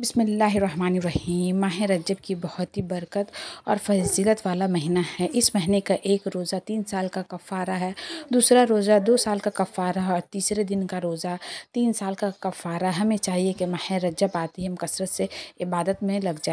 बिसमीम माह रजब की बहुत ही बरकत और फजीलत वाला महीना है इस महीने का एक रोज़ा तीन साल का कफ़ारा है दूसरा रोज़ा दो साल का कफ़ारा है और तीसरे दिन का रोज़ा तीन साल का कफ़ारा हमें चाहिए कि माह रजब आती हम कसरत से इबादत में लग जाए